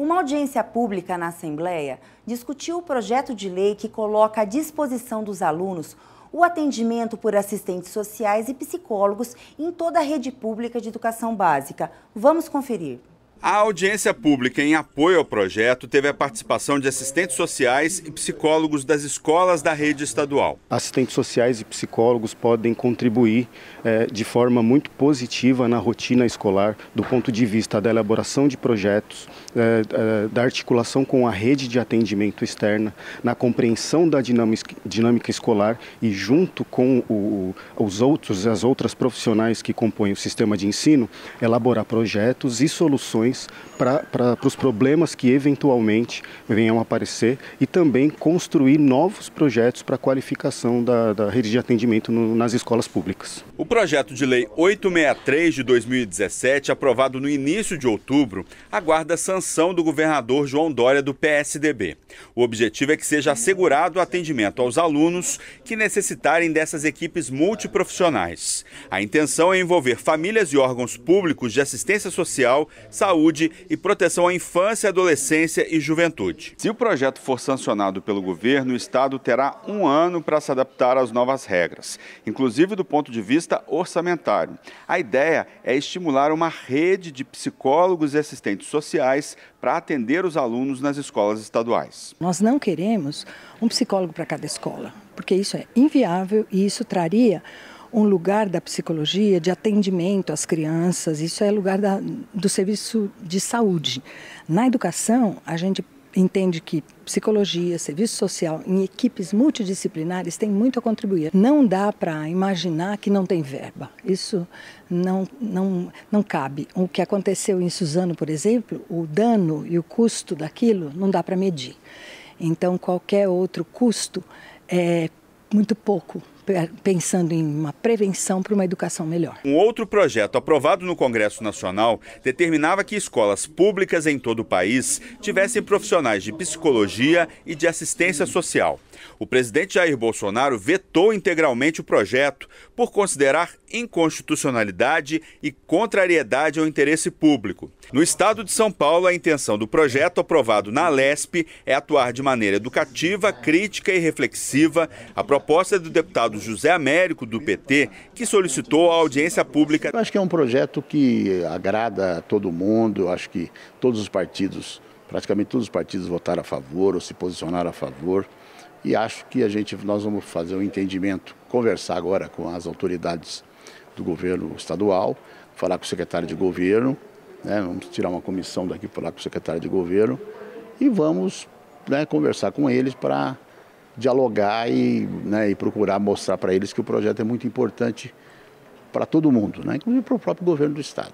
Uma audiência pública na Assembleia discutiu o projeto de lei que coloca à disposição dos alunos o atendimento por assistentes sociais e psicólogos em toda a rede pública de educação básica. Vamos conferir. A audiência pública em apoio ao projeto teve a participação de assistentes sociais e psicólogos das escolas da rede estadual. Assistentes sociais e psicólogos podem contribuir é, de forma muito positiva na rotina escolar, do ponto de vista da elaboração de projetos, é, é, da articulação com a rede de atendimento externa, na compreensão da dinâmica, dinâmica escolar e, junto com o, os outros, as outras profissionais que compõem o sistema de ensino, elaborar projetos e soluções soluções para os problemas que eventualmente venham a aparecer e também construir novos projetos para qualificação da, da, rede de atendimento no, nas escolas públicas. O projeto de lei 863 de 2017, aprovado no início de outubro, aguarda sanção do governador João Dória do PSDB. O objetivo é que seja assegurado o atendimento aos alunos que necessitarem dessas equipes multiprofissionais. A intenção é envolver famílias e órgãos públicos de assistência social, saúde saúde e proteção à infância, adolescência e juventude. Se o projeto for sancionado pelo governo, o Estado terá um ano para se adaptar às novas regras, inclusive do ponto de vista orçamentário. A ideia é estimular uma rede de psicólogos e assistentes sociais para atender os alunos nas escolas estaduais. Nós não queremos um psicólogo para cada escola, porque isso é inviável e isso traria um lugar da psicologia de atendimento às crianças, isso é lugar da, do serviço de saúde. Na educação, a gente entende que psicologia, serviço social em equipes multidisciplinares tem muito a contribuir. Não dá para imaginar que não tem verba. Isso não, não, não cabe. O que aconteceu em Suzano, por exemplo, o dano e o custo daquilo não dá para medir. Então, qualquer outro custo é, muito pouco pensando em uma prevenção para uma educação melhor. Um outro projeto aprovado no Congresso Nacional determinava que escolas públicas em todo o país tivessem profissionais de psicologia e de assistência social. O presidente Jair Bolsonaro vetou integralmente o projeto por considerar inconstitucionalidade e contrariedade ao interesse público. No estado de São Paulo, a intenção do projeto aprovado na Lesp é atuar de maneira educativa, crítica e reflexiva. A proposta é do deputado José Américo, do PT, que solicitou a audiência pública. Eu acho que é um projeto que agrada a todo mundo, Eu acho que todos os partidos, praticamente todos os partidos votaram a favor ou se posicionaram a favor e acho que a gente nós vamos fazer um entendimento, conversar agora com as autoridades do governo estadual, falar com o secretário de governo né? Vamos tirar uma comissão daqui para lá com o secretário de governo e vamos né, conversar com eles para dialogar e, né, e, procurar mostrar para eles que o projeto é muito importante para todo mundo, né, inclusive para o próprio governo do Estado.